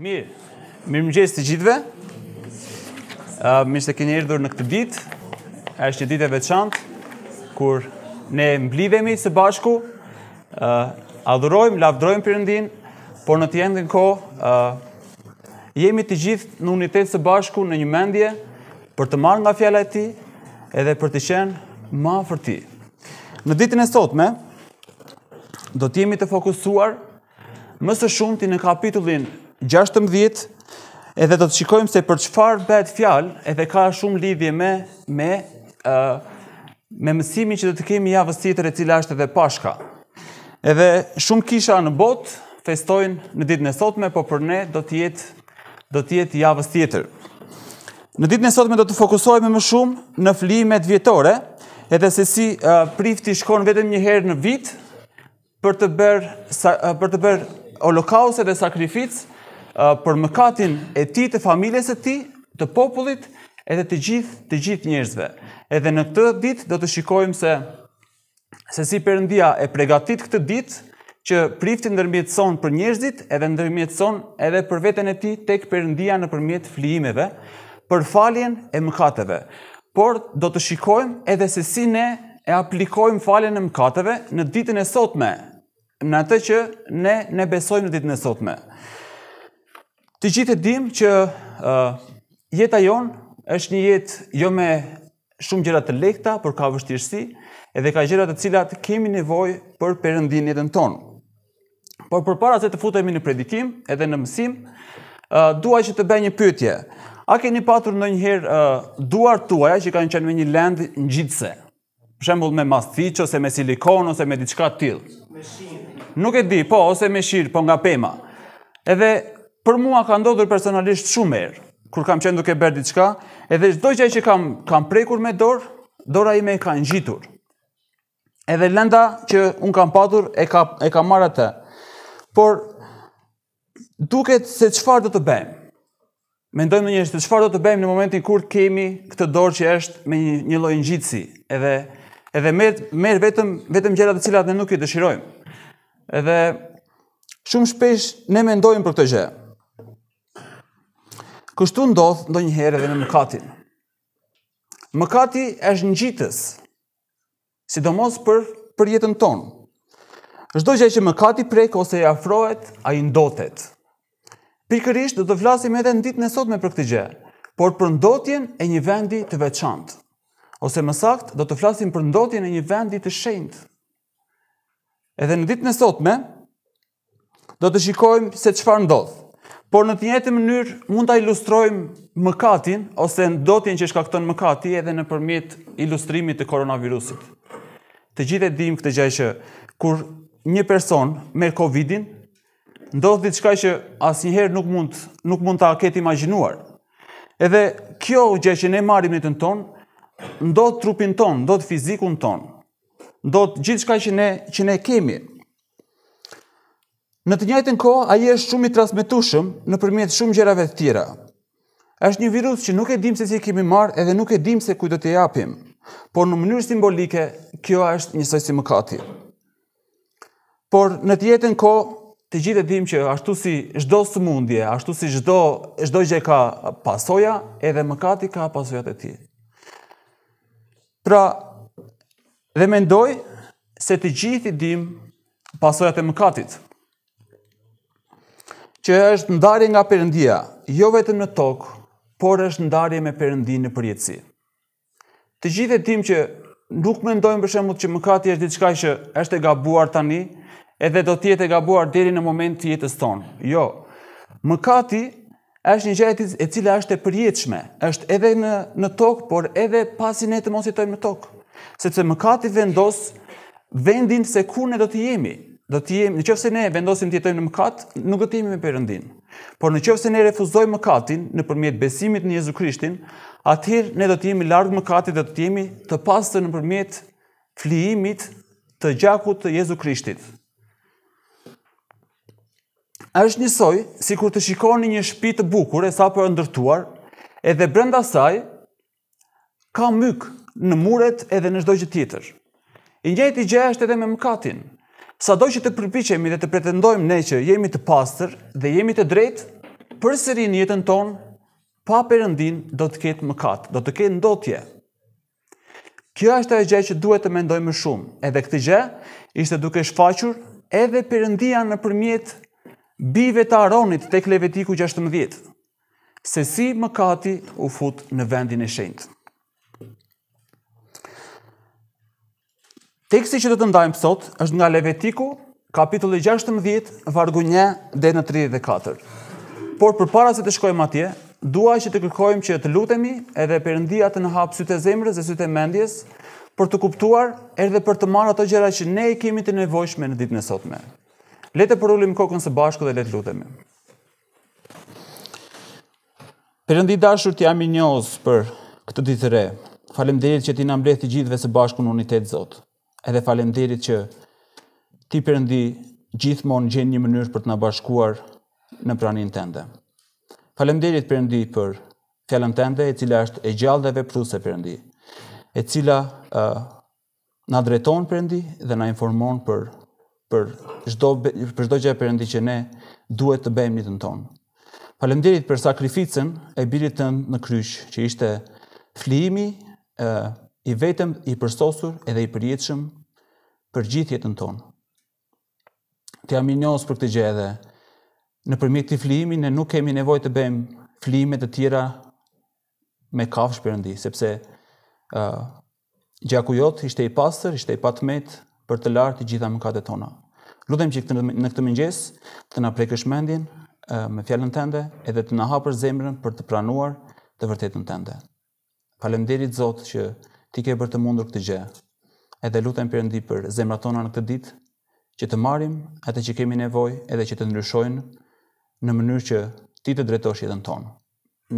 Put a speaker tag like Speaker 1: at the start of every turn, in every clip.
Speaker 1: Mirë, mirë më gjesë të gjithve. mirë se keni erdhur në këtë ditë, është një ditë e veçantë, kur ne mblidhemi së bashku, adhurojmë, lavdrojmë përëndin, por në të jendin ko, jemi të gjithë në unitet së bashku në një mendje, për të marrë nga fjala e ti, edhe për të qenë ma fër ti. Në ditën e sotme, do të jemi të fokusuar më së shumti në kapitullin 16. Edhe do të shikojmë se për çfarë bëhet fjalë, edhe ka shumë lidhje me me ë me mësimin që do të kemi javës tjetër e cila është edhe Pashka. Edhe shumë kisha në botë festojnë në ditën e sotme, por për ne do të jetë do të jetë javës tjetër. Në ditën e sotme do të fokusohemi më shumë në flimet vjetore, edhe se si prifti shkon vetëm një herë në vit për të bërë për të bërë olokause dhe sakrificë për mëkatin e ti të familjes e ti, të popullit, edhe të gjithë, të gjithë njërzve. Edhe në të dit, do të shikojmë se, se si Perëndia e pregatit këtë dit, që priftin dërmjetë son për njërzit, edhe në dërmjetë son edhe për veten e ti, tek Perëndia në flijimeve flimeve, për faljen e mëkateve. Por, do të shikojmë edhe se si ne e aplikojmë faljen e mëkateve në ditën e sotme, në atë që ne ne besojmë në ditën e sotme. Të gjithë dim që uh, jeta jonë është një jetë jo me shumë gjërat të lekta, por ka vështirësi, edhe ka gjërat të cilat kemi nevoj për përëndin jetën tonë. Por për para se të futemi në predikim edhe në mësim, uh, duaj që të bëj një pëtje. A keni patur në njëherë uh, duar tuaja që kanë qenë me një lend në gjithse? Për shembul me mastic, ose me silikon, ose me diçka tillë. Me shirë. Nuk e di, po, ose me shirë, po nga pema. Edhe për mua ka ndodhur personalisht shumë herë kur kam qenë duke bërë diçka, edhe çdo gjë që kam kam prekur me dorë, dora ime ka ngjitur. Edhe lënda që un kam patur e ka e ka marr atë. Por duket se çfarë do të bëjmë? Mendojmë në njështë, qëfar do të bëjmë në momentin kur kemi këtë dorë që është me një, lojnë lojë njitësi, edhe, edhe merë vetëm, vetëm gjera të cilat në nuk i dëshirojmë. Edhe shumë shpesh ne mendojmë për këtë gjë. Kështu ndodh ndonjëherë edhe në mëkatin. Mëkati është ngjitës, sidomos për për jetën tonë. Çdo gjë që mëkati prek ose i afrohet, ai ndotet. Pikërisht do të flasim edhe në ditën e sotme për këtë gjë, por për ndotjen e një vendi të veçantë. Ose më sakt, do të flasim për ndotjen e një vendi të shenjtë. Edhe në ditën e sotme do të shikojmë se çfarë ndodh. Por në të njëjtën mënyrë mund ta ilustrojmë mëkatin ose ndotjen që shkakton mëkati edhe nëpërmjet ilustrimit të koronavirusit. Të gjithë e dimë këtë gjë që kur një person me Covidin ndodh diçka që asnjëherë nuk mund nuk mund ta ketë imagjinuar. Edhe kjo gjë që ne marrim në ton, ndodh trupin ton, ndodh fizikun ton. Ndodh gjithçka që ne që ne kemi. Në të njëjtën kohë, ai është shumë i transmetueshëm nëpërmjet shumë gjërave të tjera. Është një virus që nuk e dim se si e kemi marrë edhe nuk e dim se kujt do t'i japim, por në mënyrë simbolike kjo është njësoj si mëkati. Por në të njëjtën kohë, të gjithë e dim që ashtu si çdo sëmundje, ashtu si çdo çdo gjë ka pasoja, edhe mëkati ka pasojat e tij. Pra, dhe mendoj se të gjithë i dim pasojat e mëkatit që është ndarje nga përëndia, jo vetëm në tokë, por është ndarje me përëndi në përjetësi. Të gjithë e tim që nuk me ndojmë përshemut që mëkati është ditë shkaj që është e gabuar tani, edhe do tjetë e gabuar dheri në moment të jetës tonë. Jo, mëkati është një gjithë e cila është e përjetëshme, është edhe në, në tokë, por edhe pasin e të mos jetojnë në tokë. Sepse mëkati vendosë vendin se ku ne do të jemi, do të jemi, në qëfëse ne vendosim të jetojmë në mëkat, nuk do të jemi me përëndin. Por në qëfëse ne refuzojmë mëkatin në përmjet besimit në Jezu Krishtin, atëherë ne do të jemi lardë mëkatit dhe do të jemi të pasë në përmjet flijimit të gjakut të Jezu Krishtit. A është njësoj, si kur të shikoni një shpi të bukur e sa për ndërtuar, edhe brenda saj, ka mykë në muret edhe në shdoj që tjetër. I njëjt gjë është edhe me mëkatin, Sa do që të përpichemi dhe të pretendojmë ne që jemi të pastër dhe jemi të drejtë, për sëri në jetën tonë, pa përëndin do të ketë mëkat, do të ketë ndotje. Kjo është e gjë që duhet të mendojmë më shumë, edhe këtë gjë ishte duke shfaqur edhe përëndia në përmjet bive të aronit të klevetiku 16, se si mëkati u fut në vendin e shenjtë. Teksti që do të ndajmë sot është nga Levitiku, kapitulli 16, vargu 1 deri në 34. Por përpara se të shkojmë atje, dua që të kërkojmë që të lutemi edhe Perëndia të na hap sytë zemrës dhe sytë mendjes për të kuptuar edhe për të marrë ato gjëra që ne i kemi të nevojshme në ditën e sotme. Le të porulim kokën së bashku dhe le të lutemi. Perëndi dashur, ti jam i njohur për këtë ditë të re. Faleminderit që ti na mbledh të gjithëve së bashku në unitet Zot edhe falemderit që ti përëndi gjithmonë gjenë një mënyrë për të nabashkuar në pranin të ndë. Falemderit përëndi për fjallën të ndë e cila është e gjallë dhe vepruse përëndi, e cila uh, në adreton përëndi dhe nga informon për për çdo për çdo gjë perëndi që ne duhet të bëjmë nitën tonë. Faleminderit për sakrificën e birit tënd në kryq, që ishte flimi, ë i vetëm i përsosur edhe i përjetëshëm për gjithë jetën tonë. Të jam i njësë për këtë gjë edhe, në përmjet të flimi, ne nuk kemi nevoj të bëjmë flimet të tjera me kafsh përëndi, sepse uh, gjaku jotë ishte i pasër, ishte i patmet për të lartë të gjitha mëkatet tona. Lutem që në këtë mëngjes të na prekësh mendjen me fjalën tënde edhe të na hapësh zemrën për të pranuar të vërtetën tënde. Faleminderit Zot që ti ke bërë të mundur këtë gjë. Edhe lutem Perëndi për zemrat tona në këtë ditë, që të marrim atë që kemi nevojë edhe që të ndryshojnë në mënyrë që ti të drejtosh jetën tonë.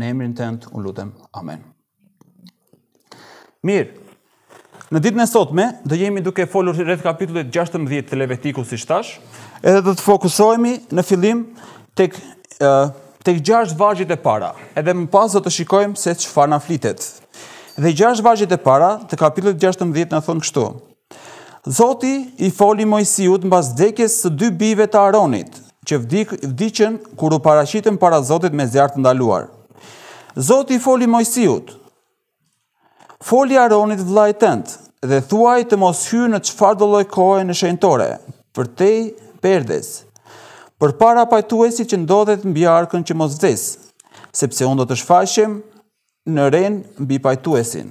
Speaker 1: Në emrin tënd u lutem. Amen. Mirë. Në ditën e sotme do jemi duke folur rreth kapitullit 16 të Levitikut si tash, edhe do të fokusohemi në fillim tek uh, tek gjashtë vargjet e para. Edhe më pas do të shikojmë se çfarë na flitet dhe 6 vargjet e para të kapitullit 16 na thon kështu. Zoti i foli Mojsiut mbas vdekjes së dy bijve të Aronit, që vdikën kuru kur u para Zotit me zjarr të ndaluar. Zoti i foli Mojsiut. Foli Aronit vllajt dhe thuaj të mos hyrë në çfarë do lloj kohe në shenjtore, për tej perdes. Për para pajtuesit që ndodhet mbi arkën që mos vdes, sepse unë do të shfaqem në ren mbi pajtuesin.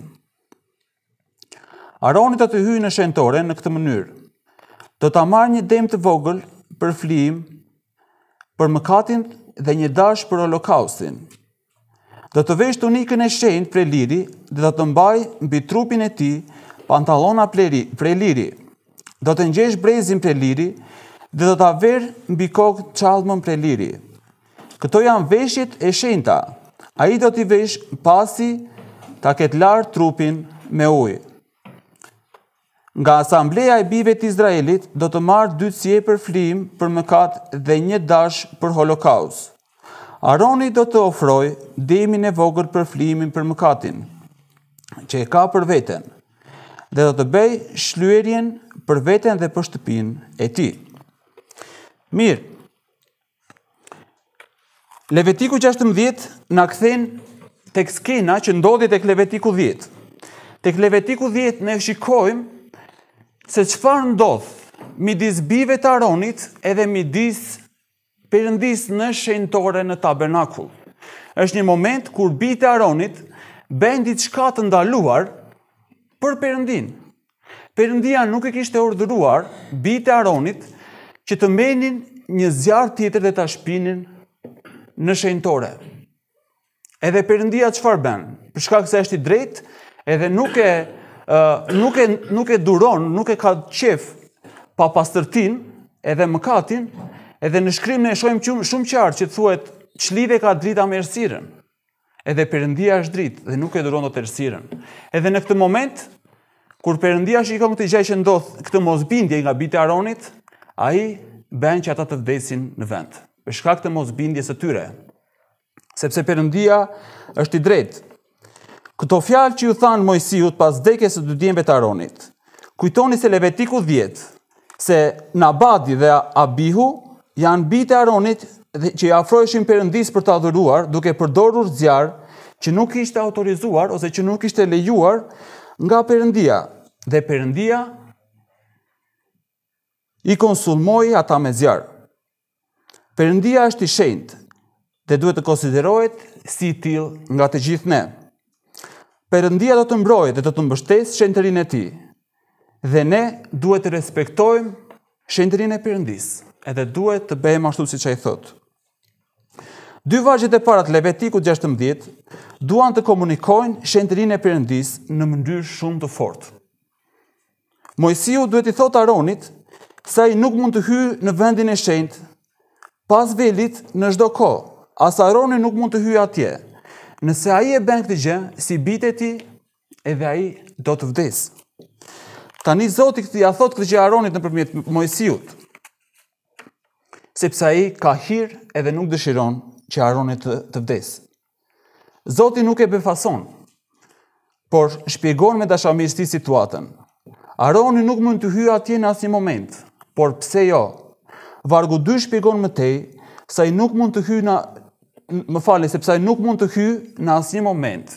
Speaker 1: Aroni të të hyjë në shentore në këtë mënyrë. Do ta marr një dëm të vogël për flim, për mëkatin dhe një dash për holokaustin. Do të vesh tunikën e shenjtë prej liri dhe do të mbaj mbi trupin e tij pantallona pleri prej liri. Do të ngjesh brezin prej liri dhe do ta verr mbi kokë çallmën prej liri. Këto janë veshjet e shenjta, a i do t'i vesh pasi ta ketë lartë trupin me ujë. Nga asambleja e bive të Izraelit, do të marë dy cje për flim për mëkat dhe një dash për holokaus. Aroni do të ofroj demin e vogër për flimin për mëkatin, që e ka për veten, dhe do të bej shluerjen për veten dhe për shtëpin e ti. Mirë, Levetiku 16 në këthen të këskena që ndodhi të këlevetiku 10. Të këlevetiku 10 në shikojmë se qëfar ndodhë midis bive të aronit edhe midis përëndis në shenëtore në tabernakull. është një moment kur bi të aronit bendit shka të ndaluar për përëndin. Përëndia nuk e kishtë e ordruar bi të aronit që të menin një zjarë tjetër dhe të shpinin në shenjtore. Edhe Perëndia çfarë bën? Për shkak se është i drejtë, edhe nuk e uh, nuk e nuk e duron, nuk e ka qejf pa pastërtin, edhe mëkatin, edhe në shkrim ne shohim shumë shumë qartë që thuhet çlive ka drita me errësirën. Edhe Perëndia është dritë dhe nuk e duron dot errësirën. Edhe në këtë moment kur Perëndia shikon këtë gjë që ndodh, këtë mosbindje nga bita Aronit, ai bën që ata të vdesin në vend për shkak të mos bindjes së tyre. Sepse Perëndia është i drejtë. Këto fjalë që ju than Mojsiut pas vdekjes së dy djembëve të Aronit. Kujtoni se Levitiku 10 se Nabadi dhe Abihu janë bitë Aronit dhe që i afroheshin Perëndis për ta adhuruar duke përdorur zjarr që nuk ishte autorizuar ose që nuk ishte lejuar nga Perëndia. Dhe Perëndia i konsulmoi ata me zjarr. Perëndia është i shenjtë dhe duhet të konsiderohet si i tillë nga të gjithë ne. Perëndia do të mbrojë dhe do të mbështesë shenjtërinë e tij. Dhe ne duhet të respektojmë shenjtërinë e Perëndisë, edhe duhet të bëjmë ashtu siç ai thotë. Dy vargjet e para të Levitikut 16 duan të komunikojnë shenjtërinë e Perëndisë në mënyrë shumë të fortë. Mojsiu duhet i thotë Aronit se ai nuk mund të hyjë në vendin e shenjtë pas velit në shdo ko, as Aroni nuk mund të hyjë atje. Nëse ai e bën këtë gjë, si bite ti, edhe ai do të vdes. Tani Zoti këtë ja thot këtë gjë Aronit në përmjet Mojësijut, sepse ai ka hirë edhe nuk dëshiron që Aronit të, të vdes. Zoti nuk e befason, por shpjegon me dashamirësi situatën. Aroni nuk mund të hyjë atje në asnjë moment, por pse jo? Vargu 2 shpjegon më tej se ai nuk mund të hyjë na më falë sepse ai nuk mund të hyjë në asnjë moment.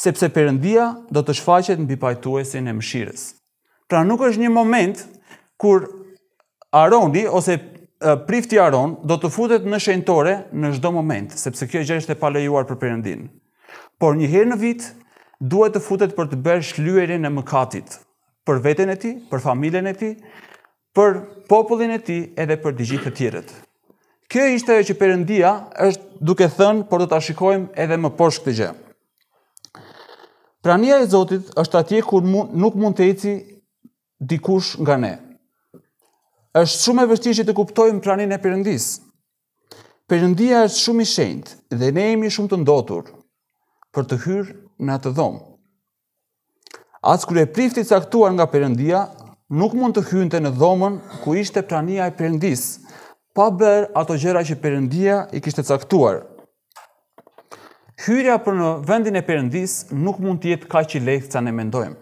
Speaker 1: Sepse Perëndia do të shfaqet mbi pajtuesin e mëshirës. Pra nuk është një moment kur Aroni ose prifti Aron do të futet në shenjtore në çdo moment, sepse kjo gjë është e palejuar për Perëndin. Por një herë në vit duhet të futet për të bërë shlyerjen e mëkatit për veten e tij, për familjen e tij, për popullin e ti edhe për digjit të tjiret. Kjo ishte e që përëndia është duke thënë, por do të shikojmë edhe më poshë këtë gjë. Prania e Zotit është atje kur nuk mund të eci dikush nga ne. është shumë e vështirë që të kuptojmë praninë e përëndis. Përëndia është shumë i shendë dhe ne jemi shumë të ndotur për të hyrë në atë dhomë. As kërë e prifti caktuar nga përëndia, nuk mund të hynte në dhomën ku ishte prania e përëndis, pa bërë ato gjera që përëndia i kishte caktuar. Hyrja për në vendin e përëndis nuk mund të jetë ka që lehtë sa ne mendojmë.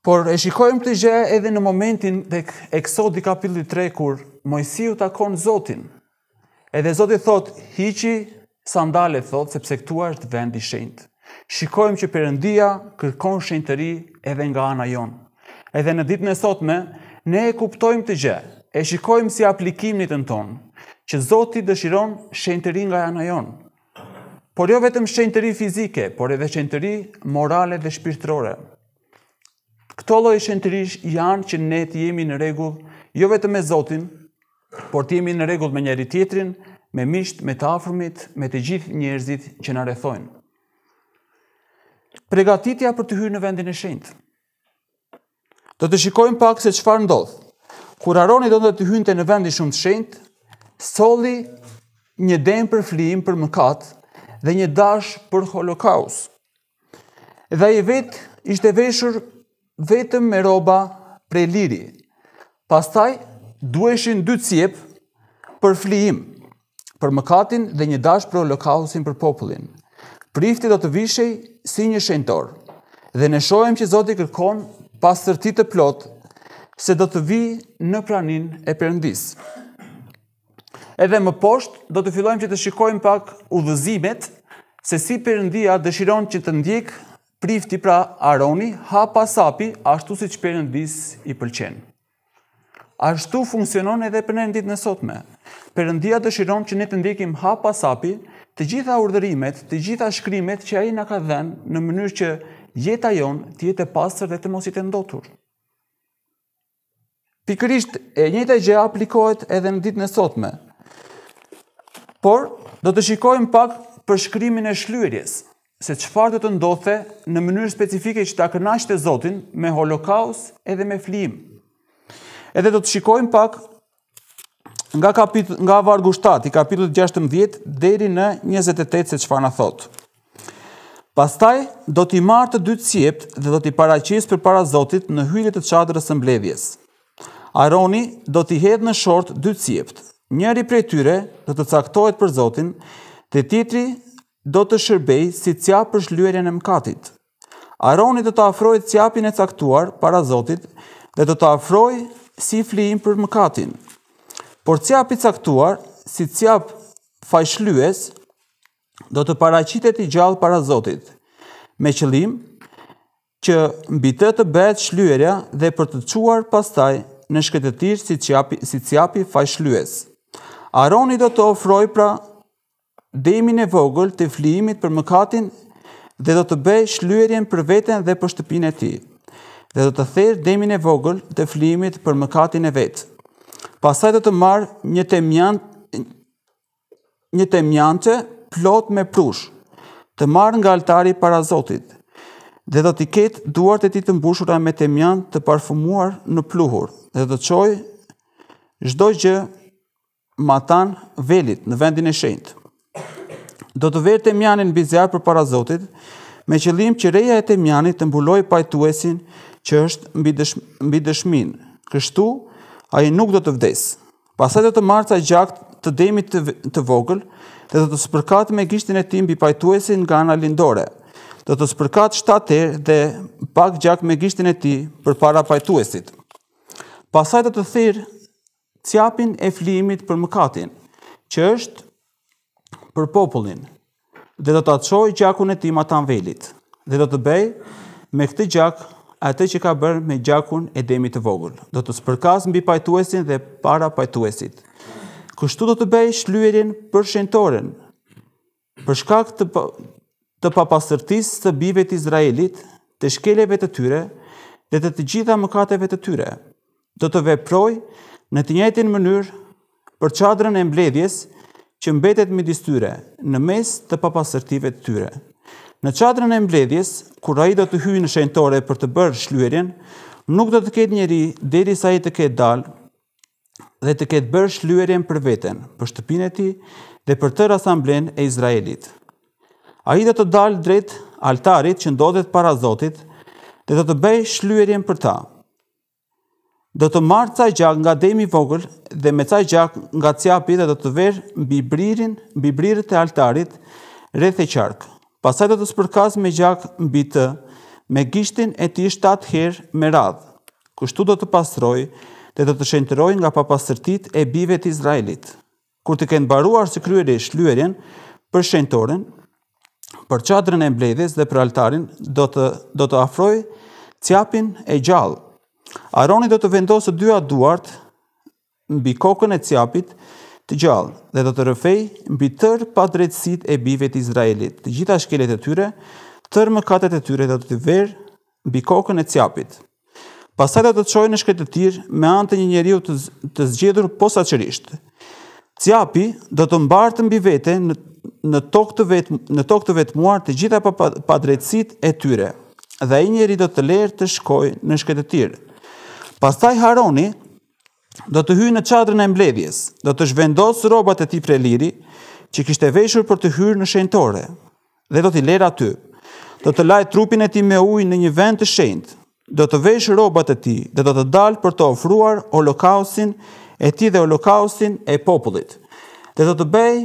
Speaker 1: Por e shikojmë të gjë edhe në momentin dhe eksodi kapillit 3 kur Mojësiu takon Zotin. Edhe Zotin thot, hiqi sandale thot, sepse këtu është vend i shenjtë. Shikojmë që Perëndia kërkon shenjtëri edhe nga ana jonë. Edhe në ditën e sotme, ne e kuptojmë të gjë. E shikojmë si aplikimin e tën ton, që Zoti dëshiron shenjtëri nga ana jonë. Por jo vetëm shenjtëri fizike, por edhe shenjtëri morale dhe shpirtërore. Këto lloj shenjtërish janë që ne të jemi në rregull jo vetëm me Zotin, por të jemi në rregull me njëri tjetrin, me miqt, me të afërmit, me të gjithë njerëzit që na rrethojnë pregatitja për të hyrë në vendin e shenjtë. Do të shikojmë pak se çfarë ndodh. Kur Aroni donte të hynte në vendin shumë të shenjtë, solli një den për flijim për mëkat dhe një dash për holokaust. Dhe i vetë ishte veshur vetëm me roba prej liri. Pastaj dueshin dy cjep për flijim për mëkatin dhe një dash për holokausin për popullin. Prifti do të vishej si një shenjtor. Dhe ne shohim që Zoti kërkon pastërti të plot se do të vi në praninë e Perëndis. Edhe më poshtë do të fillojmë që të shikojmë pak udhëzimet se si Perëndia dëshiron që të ndjek prifti pra Aroni ha pasapi ashtu siç Perëndis i pëlqen. Ashtu funksionon edhe për ne ditën e sotme. Perëndia dëshiron që ne të ndjekim hap pas hapi të gjitha urdhërimet, të gjitha shkrimet që ai na ka dhënë në mënyrë që jeta jon të jetë e pastër dhe të mos jetë ndotur. Pikërisht e njëjta gjë aplikohet edhe në ditën e sotme. Por do të shikojmë pak për shkrimin e shlyerjes, se çfarë do të ndodhte në mënyrë specifike që ta kënaqte Zotin me holokaust edhe me flim. Edhe do të shikojmë pak nga kapitull nga vargu 7 i kapitullit 16 deri në 28 se çfarë na thot. Pastaj do t'i marr të dy cipt dhe do t'i paraqis përpara Zotit në hyllit të çadrës së mbledhjes. Aroni do t'i hedhë në short dy cipt. Njëri prej tyre do të caktohet për Zotin, te titri do të shërbej si çap për shlyerjen e mëkatit. Aroni do të afrojë çapin e caktuar para Zotit dhe do të afrojë si flim për mëkatin. Por cjap i caktuar, si cjap fajshlyes, do të paracitet i gjallë para Zotit, me qëlim që mbi të të bëhet shlyerja dhe për të quar pastaj në shkëtëtir si cjapi, si i fajshlyes. Aroni do të ofroj pra demin e vogël të flimit për mëkatin dhe do të bëj shlyerjen për veten dhe për shtëpin e ti, dhe do të therë demin e vogël të flimit për mëkatin e vetë pasaj dhe të marë një temjant, një temjante plot me prush, të marë nga altari para Zotit, dhe do t'i ketë duart e ti të mbushura me temjan të parfumuar në pluhur, dhe do qojë zdo gjë matan velit në vendin e shenjt. Do të verë temjanin në bizjarë për para Zotit, me qëllim që reja e temjanit të mbuloj pajtuesin që është mbi dëshmin. Kështu, a i nuk do të vdes. Pasaj do të marë gjak gjakt të demit të vogël, dhe do të spërkat me gishtin e tim bipajtuesi nga nga lindore. Do të spërkat shtater dhe pak gjak me gishtin e ti për para pajtuesit. Pasaj do të thirë cjapin e flimit për mëkatin, që është për popullin, dhe do të atëshoj gjakun e tim atë velit, dhe do të bej me këti gjak atë që ka bërë me gjakun e demit të vogël. Do të spërkas mbi pajtuesin dhe para pajtuesit. Kështu do të bëj shlyerin për shëntoren. Për shkak të pa, të papastërtisë të bijve të Izraelit, të shkeleve të tyre dhe të të gjitha mëkateve të tyre, do të veproj në të njëjtin mënyrë për çadrën e mbledhjes që mbetet midis tyre në mes të papastërtive të tyre. Në qadrën e mbledhjes, kur a i do të hyjë në shenëtore për të bërë shlyerjen, nuk do të ketë njeri dheri sa i të ketë dalë dhe të ketë bërë shlyerjen për veten, për shtëpinë e ti dhe për tërë asamblen e Izraelit. A i do të dalë drejt altarit që ndodhet para Zotit dhe do të bëjë shlyerjen për ta. Do të marë caj gjak nga demi vogël dhe me caj gjak nga cjapi dhe do të verë mbi mbibririt mbi e altarit, rreth e qarkë. Pasaj të të spërkaz me gjak në bitë, me gishtin e ti 7 herë me radhë, kushtu do të pasroj dhe do të shenteroj nga papasërtit e bive të Izraelit. Kur të kënë baruar së kryeri shlyerjen për shentorin, për qadrën e mbledhes dhe për altarin, do të, do të afroj cjapin e gjallë. Aroni do të vendosë dyja duartë në bikokën e cjapit, të gjallë dhe do të rëfej mbi tërë pa drejtësit e bive të Izraelit, të gjitha shkelet e tyre, tërë më katet e tyre dhe do të verë mbi kokën e cjapit. Pasaj do të të qojë në shkretë të me antë të një njeriu të, të zgjedhur posa Ciapi Cjapi do të mbartë mbi vete në, në tokë të, vet, në tokë të vetë muar të gjitha pa, pa, e tyre dhe ai njeri do të lerë të shkojë në shkretë të Pasaj Haroni Do të hyjë në qadrën e mbledhjes, do të zhvendos rrobat e ti prej liri, që kishte veshur për të hyrë në shenjtore, dhe do t'i lërë aty. Do të laj trupin e ti me ujë në një vend të shenjtë. Do të vesh rrobat e ti dhe do të dalë për të ofruar holokausin e ti dhe holokausin e popullit. Dhe do të bëj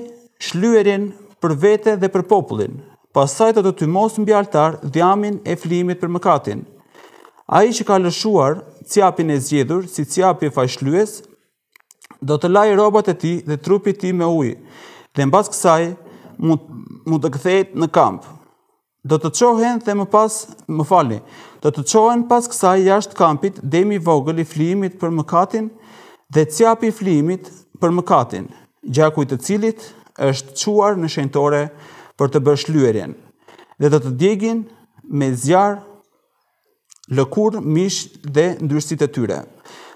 Speaker 1: shluerin për vete dhe për popullin. Pastaj do të thymos mbi altar dhjamin e flimit për mëkatin. Ai që ka lëshuar cjapin e zgjedhur, si cjapi fashlues, do të lajë robat e ti dhe trupi ti me ujë, dhe në basë kësaj, mund të këthejt në kamp. Do të qohen dhe më pas, më fali, do të qohen pas kësaj jashtë kampit, demi vogël i flimit për mëkatin dhe cjapi flimit për mëkatin, gjakuj të cilit është quar në shenjtore për të bëshlyerjen, dhe do të djegin me zjarë lëkur, mish dhe ndryshësit e tyre.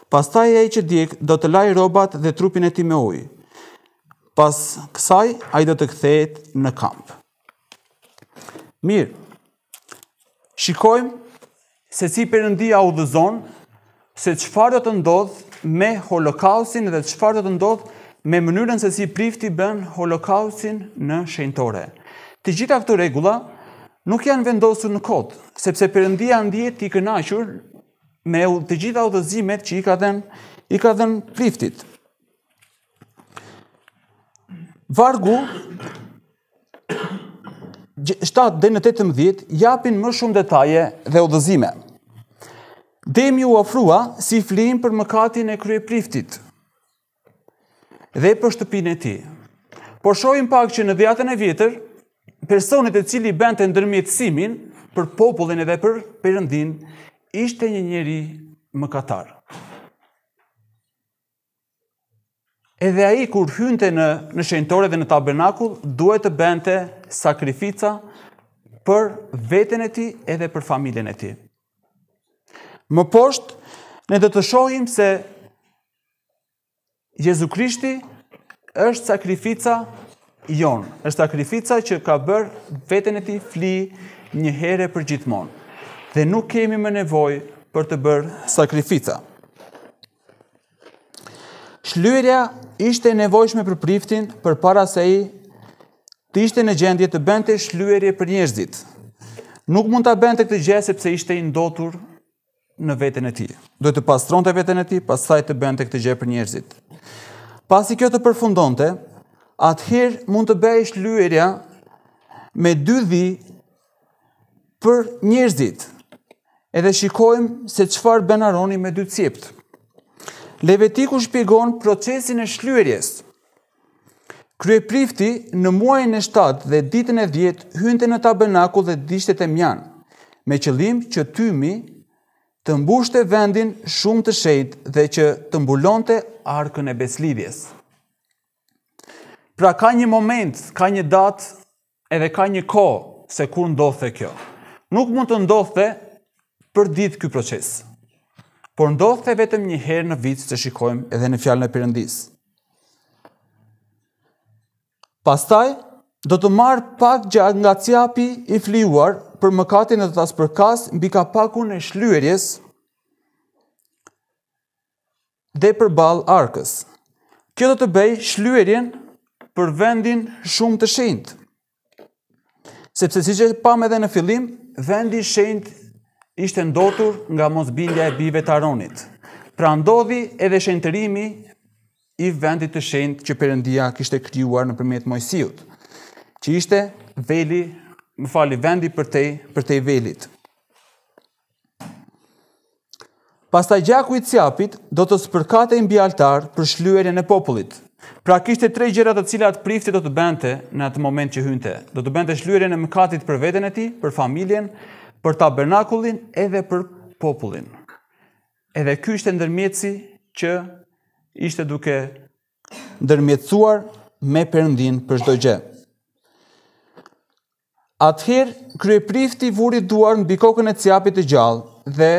Speaker 1: Pastaj ai që djeg do të lajë rrobat dhe trupin e tij me ujë. Pas kësaj ai do të kthehet në kamp. Mirë. Shikojmë se si Perëndia u dhëzon se çfarë do të ndodh me holokaustin dhe çfarë do të ndodh me mënyrën se si prifti bën holokaustin në shenjtore. Të gjitha këto rregulla nuk janë vendosur në kod, sepse Perëndia ndihet i kënaqur me të gjitha udhëzimet që i ka dhënë i ka dhënë priftit. Vargu 7 dhe në 18 japin më shumë detaje dhe udhëzime. Demi u ofrua si flin për mëkatin e krye priftit dhe për shtëpin e ti. Por shojmë pak që në dhjatën e vjetër, personit e cili bënd të ndërmjetësimin për popullin dhe për përëndin, ishte një njeri më katarë. Edhe aji kur hynte në shenëtore dhe në tabernakull, duhet të bënte sakrifica për vetën e ti edhe për familjen e ti. Më poshtë, ne dhe të shohim se Jezu Krishti është sakrifica jonë, është sakrifica që ka bërë vetën e ti fli një herë për gjithmonë. Dhe nuk kemi më nevoj për të bërë sakrifica. Shlyrja ishte nevojshme për priftin për para se i të ishte në gjendje të bente shlyrje për njerëzit. Nuk mund të bente këtë gjë sepse ishte i ndotur në vetën e ti. Dojtë të pastron të vetën e ti, pas saj të bente këtë gjë për njerëzit. Pas i kjo të përfundonte, atëherë mund të bëjsh lyerja me dy dhi për njerëzit. Edhe shikojmë se qëfar ben me dy cipt. Levetiku shpjegon procesin e shlyerjes. Krye prifti në muajnë e shtatë dhe ditën e djetë hynte në tabernaku dhe dishtet e mjanë, me qëllim që tymi të mbushte vendin shumë të shejtë dhe që të mbulonte arkën e beslidhjes. Pra ka një moment, ka një datë edhe ka një kohë se kur ndodhte kjo. Nuk mund të ndodhte për ditë ky proces. Por ndodhte vetëm një herë në vit që shikojmë edhe në fjalën e Perëndis. Pastaj do të marr pak gjatë nga cjapi i fliuar për mëkatin e të tas përkas mbi kapakun e shlyerjes dhe për balë arkës. Kjo do të bëj shlyerjen për vendin shumë të shenjt. Sepse siç e pam edhe në fillim, vendi i shenjt ishte ndotur nga mosbindja e bive të Aronit. Pra ndodhi edhe shenjtërimi i vendit të shenjt që Perëndia kishte krijuar nëpërmjet Mojsiut, që ishte veli, më falni, vendi për te për te velit. Pasta gjaku i ciapit do të spërkate i mbi altar për shlyerjen e popullit, Pra kishte tre gjëra të cilat prifti do të bente në atë moment që hynte. Do të bente shlyerjen e mëkatit për veten e tij, për familjen, për tabernakullin edhe për popullin. Edhe ky ishte ndërmjetësi që ishte duke ndërmjetësuar me Perëndin për çdo gjë. Atëherë kryeprifti vuri duar mbi kokën e ciapit të gjallë dhe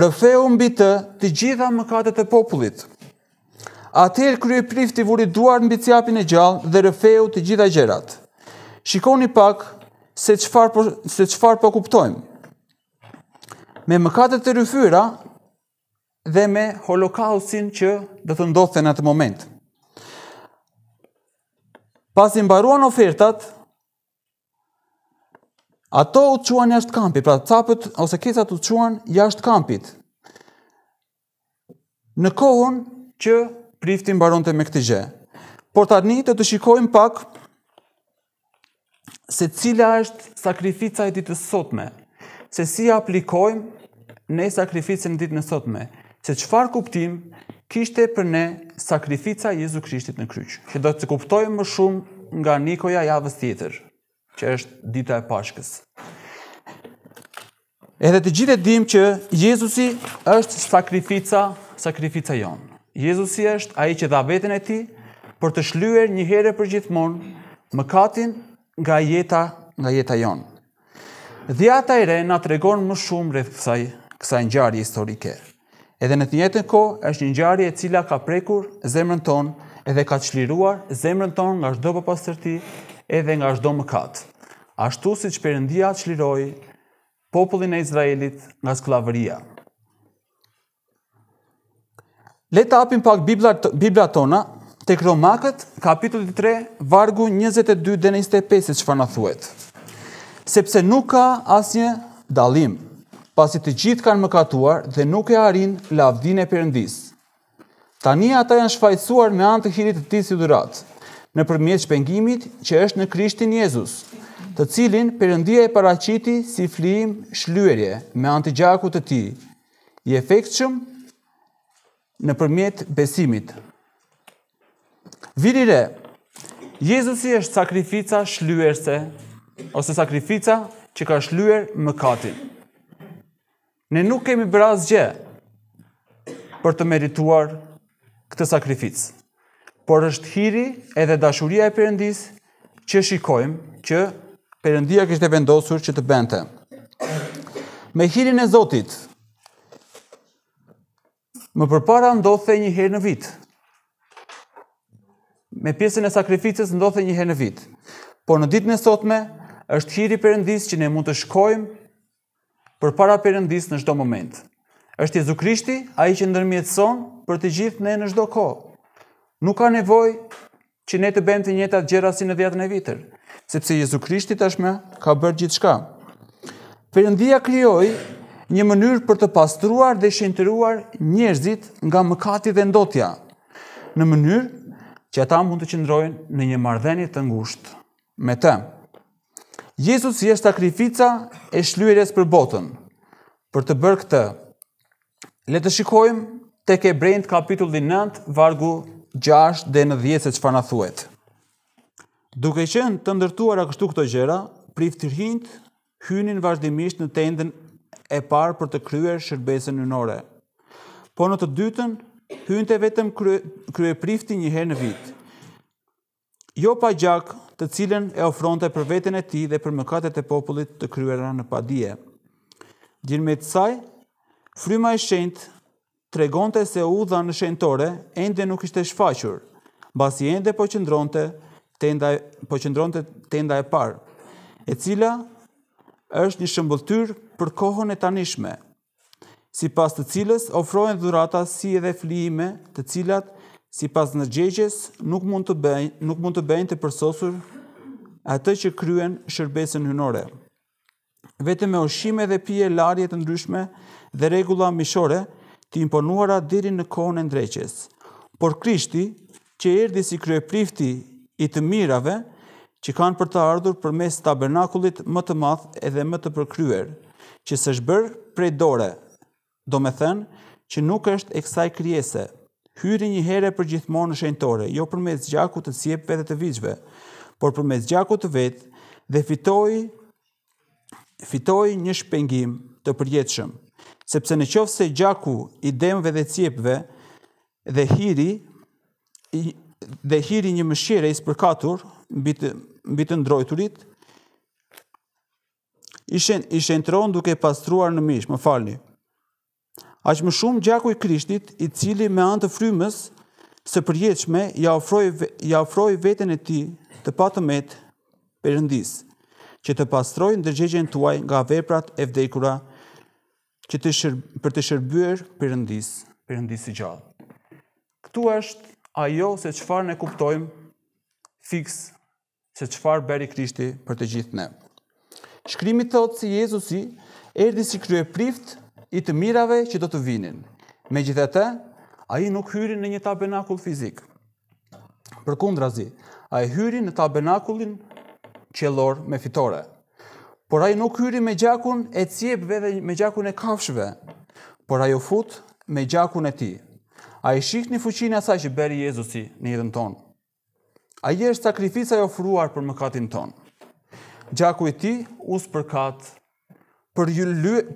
Speaker 1: rëfeu mbi të të gjitha mëkatet e popullit atër krye prifti vuri duar në bicjapin e gjallë dhe rëfeu të gjitha gjerat. Shikoni pak se qëfar po, se qëfar po kuptojmë. Me mëkatet të rëfyra dhe me holokalsin që dhe të ndodhë në atë moment. Pas i mbaruan ofertat, ato u quan jashtë kampit, pra capët ose kisat u quan jashtë kampit. Në kohën që prifti mbaronte me këtë gjë. Por tani do të shikojmë pak se cila është sakrifica e ditës sotme, se si aplikojmë ne sakrificën e ditës në sotme, se qëfar kuptim kishte për ne sakrifica Jezu Krishtit në kryqë, që do të kuptojmë më shumë nga Nikoja javës tjetër, që është dita e pashkës. Edhe të gjithë e dim që Jezusi është sakrifica, sakrifica jonë. Jezusi është ai që dha veten e tij për të shlyer një herë për gjithmonë mëkatin nga jeta, nga jeta jonë. Dhjata e re na tregon më shumë rreth kësaj, kësaj ngjarje historike. Edhe në të njëtën kohë është një ngjarje e cila ka prekur zemrën tonë edhe ka çliruar zemrën tonë nga çdo papastërti edhe nga çdo mëkat. Ashtu siç Perëndia çliroi popullin e Izraelit nga skllavëria. Le të apim pak Biblia, Biblia tona, të kromakët, kapitulli 3, vargu 22 dhe 25, që fa në thuet. Sepse nuk ka një dalim, pasi të gjithë kanë mëkatuar dhe nuk e arin lavdin e përëndis. Tani ata janë shfajtsuar me antë të hirit të ti si dhurat, në përmjet shpengimit që është në Krishtin Jezus, të cilin përëndia e paraciti si flim shlyerje me antë gjakut të ti, i efekt në përmjet besimit. Virire, Jezusi është sakrifica shlyerse, ose sakrifica që ka shlyer më katin. Ne nuk kemi bras gjë për të merituar këtë sakrificë, por është hiri edhe dashuria e përëndis që shikojmë që përëndia kështë e vendosur që të bente. Me hirin e Zotit, më përpara ndodhte një herë në vit. Me pjesën e sakrificës ndodhte një herë në vit. Por në ditën e sotme është hiri Perëndis që ne mund të shkojmë përpara Perëndis në çdo moment. Është Jezu Krishti, ai që ndërmjetëson për të gjithë ne në çdo kohë. Nuk ka nevojë që ne të bëjmë të njëjtat gjëra si në dhjetën e vitër, sepse Jezu Krishti tashmë ka bërë gjithçka. Perëndia krijoi një mënyrë për të pastruar dhe shenëtëruar njerëzit nga mëkati dhe ndotja, në mënyrë që ata mund të qëndrojnë në një mardheni të ngusht me të. Jezus si është sakrifica e shlujeres për botën, për të bërë këtë. Le të shikojmë të ke kapitull kapitulli 9, vargu 6 dhe në 10 se që fa në thuet. Duke qenë të ndërtuar a kështu këto gjera, prif të hynin vazhdimisht në tendën e parë për të kryer shërbesën njënore. Po në të dytën, hynte vetëm krye prifti njëherë në vitë. Jo pa të cilën e ofronte për vetën e ti dhe për mëkatet e popullit të kryera në padije. Gjirë me të saj, fryma e shendë tregonte se u dha në shendëtore, ende nuk ishte shfaqur, basi ende po qëndronte tenda, po qëndronte tenda e parë, e cila është një shëmbëllëtyr për kohën e tanishme, si pas të cilës ofrojnë dhurata si edhe flijime të cilat, si pas në gjegjes, nuk mund të bëjnë, nuk mund të, bëjnë të përsosur atë që kryen shërbesën hynore. Vete me oshime dhe pije larjet ndryshme dhe regula mishore të imponuara diri në kohën e ndreqes. Por krishti, që erdi si kryeprifti i të mirave, që kanë për të ardhur për mes tabernakullit më të madh edhe më të përkryer, që së shbërë prej dore, do me thënë që nuk është e kësaj kryese, hyri një here për gjithmonë në shenjtore, jo për mes gjaku të sjepve dhe të vizhve, por për mes gjaku të vetë dhe fitoj, fitoj një shpengim të përjetëshëm, sepse në qofë se gjaku i demve dhe cjepve dhe hiri, i, dhe hiri një mëshire i spërkatur, mbi të ndrojturit, ishen, ishen të ronë duke pastruar në mishë, më falni. Aqë më shumë gjakuj krishtit, i cili me antë të frymës, së përjeqme, ja ofroj, ja ofroj vetën e ti të patëmet përëndis, që të pastroj në dërgjegjen tuaj nga veprat e vdekura, që të shër, për të shërbyer përëndis, përëndis i gjallë. Këtu është ajo se qëfar ne kuptojmë fix se qëfar beri Krishti për të gjithë ne. Shkrimi thotë si Jezusi erdi si krye prift i të mirave që do të vinin. Me gjithë të, a i nuk hyri në një tabenakull fizik. Për kundra zi, a i hyri në tabenakullin qelor me fitore. Por a i nuk hyri me gjakun e cjebve dhe me gjakun e kafshve, por a i fut me gjakun e ti. A i një fuqinë asaj që beri Jezusi në jetën tonë. A i është sakrifica e ofruar për mëkatin tonë. Gjaku i ti, usë për katë, për,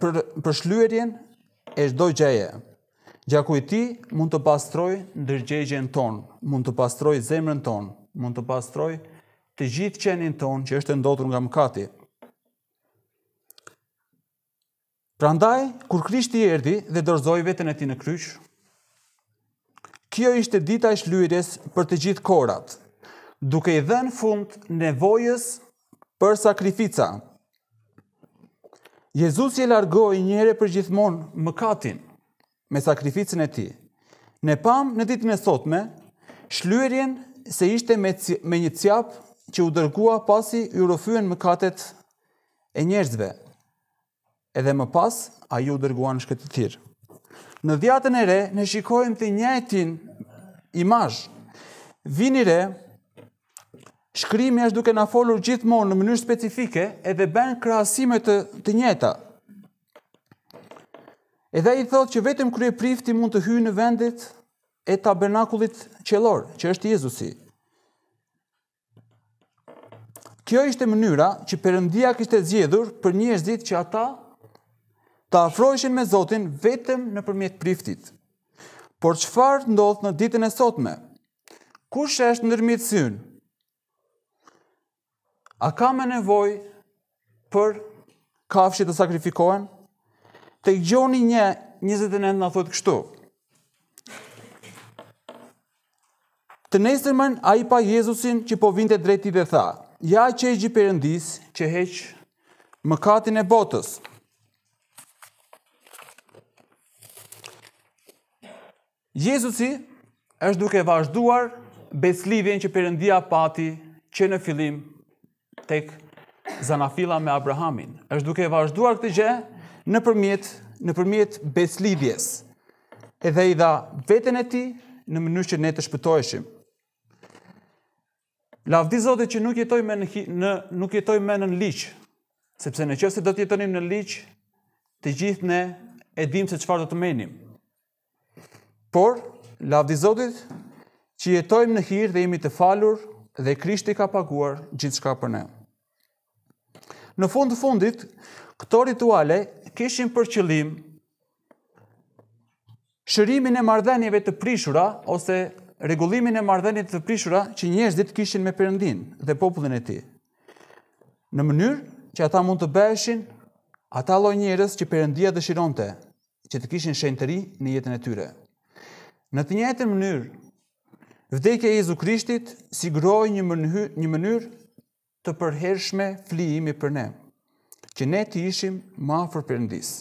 Speaker 1: për, për shlyerjen e shdoj gjeje. Gjaku i ti mund të pastroj në dërgjegjen tonë, mund të pastroj zemrën tonë, mund të pastroj të gjithë qenin tonë që është ndotur nga mëkati. Pra ndaj, kur krishti i erdi dhe dorzoj vetën e ti në kryqë, kjo ishte dita e shlyerjes për të gjithë koratë duke i dhenë fund nevojës për sakrifica. Jezus je largohi njëre për gjithmonë mëkatin me sakrificin e ti. Ne pam në ditën e sotme, shlyerjen se ishte me një cjap që u dërgua pasi urofujen mëkatet e njerëzve, edhe më pas a ju dërgua në shkëtë të tirë. Në dhjatën e re, ne shikojmë të njëjtin e Vini re, vinire Shkrimi është duke na folur gjithmonë në mënyrë specifike edhe bën krahasime të të njëjta. Edhe ai thotë që vetëm kryeprifti mund të hyjë në vendet e tabernakullit qellor, që është Jezusi. Kjo ishte mënyra që Perëndia kishte zgjedhur për njerëzit që ata të afroheshin me Zotin vetëm nëpërmjet priftit. Por çfarë ndodh në ditën e sotme? Kush është ndërmjetësuar? A ka me nevoj për kafshit të sakrifikohen? Të i gjoni një, 29 në thotë kështu. Të nesërmen, a i pa Jezusin që po vinte drejti dhe tha, ja që e gjipërëndis që heqë mëkatin e botës. Jezusi është duke vazhduar beslidhjen që përëndia pati që në filim tek zanafila me Abrahamin. është duke e vazhduar këtë gjë në përmjet, në përmjet Edhe i dha vetën e ti në mënyrë që ne të shpëtojshim. Lavdi Zotit që nuk jetoj me në, në, nuk jetoj me në liqë, sepse në do të jetonim në liqë, të gjithë ne e dim se qëfar do të menim. Por, lavdi Zotit që jetojmë në hirë dhe imi të falur dhe Krishti ka paguar gjithë shka për ne. Në fund të fundit, këto rituale kishin për qëllim shërimin e marrëdhënieve të prishura ose rregullimin e marrëdhënieve të prishura që njerëzit kishin me përëndin dhe popullin e tij. Në mënyrë që ata mund të bëheshin ata lloj njerëz që Perëndia dëshironte që të kishin ri në jetën e tyre. Në të njëjtën mënyrë, vdekja e Jezu Krishtit siguroi një mënyrë një mënyrë të përhershme flijimi për ne, që ne të ishim ma afër përëndisë.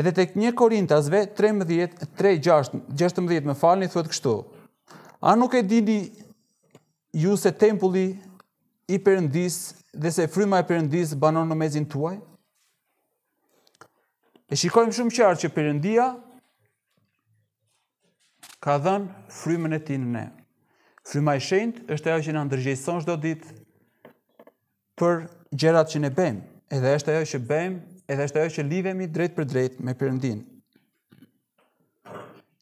Speaker 1: Edhe tek një Korintasve 13, 3, 6, 16 më falni, thuet kështu. A nuk e dini ju se tempulli i përëndis dhe se fryma i përëndis banon në mezin tuaj? E shikojmë shumë qarë që përëndia ka dhenë frymën e ti në ne. Fryma i shenjtë është ajo që na ndërgjegjson çdo ditë për gjërat që ne bëjmë, edhe është ajo që bëjmë, edhe është ajo që livemi drejt për drejt me Perëndin.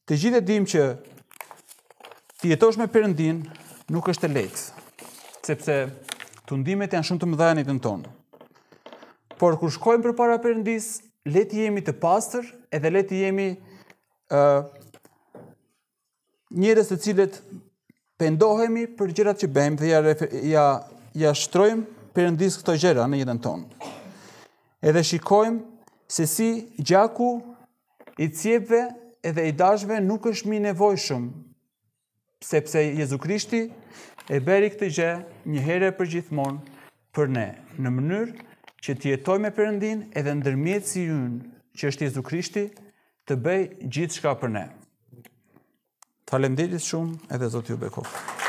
Speaker 1: Të gjithë dimë që të jetosh me Perëndin nuk është e lehtë, sepse tundimet janë shumë të mëdha në tonë. Por kur shkojmë përpara Perëndis, le të jemi të pastër, edhe le të jemi ë uh, njerëz të cilët pendohemi për gjërat që bëjmë dhe ja shtrojmë për ndisë këto gjëra në jetën tonë. Edhe shikojmë se si gjaku i cjepve edhe i dashve nuk është mi nevojshëm, sepse Jezu Krishti e beri këtë gjë një herë për gjithmonë për ne, në mënyrë që tjetoj me përëndin edhe ndërmjetë si jënë që është Jezu Krishti të bej gjithë shka për ne. Falem shumë, edhe zotë ju bekofë.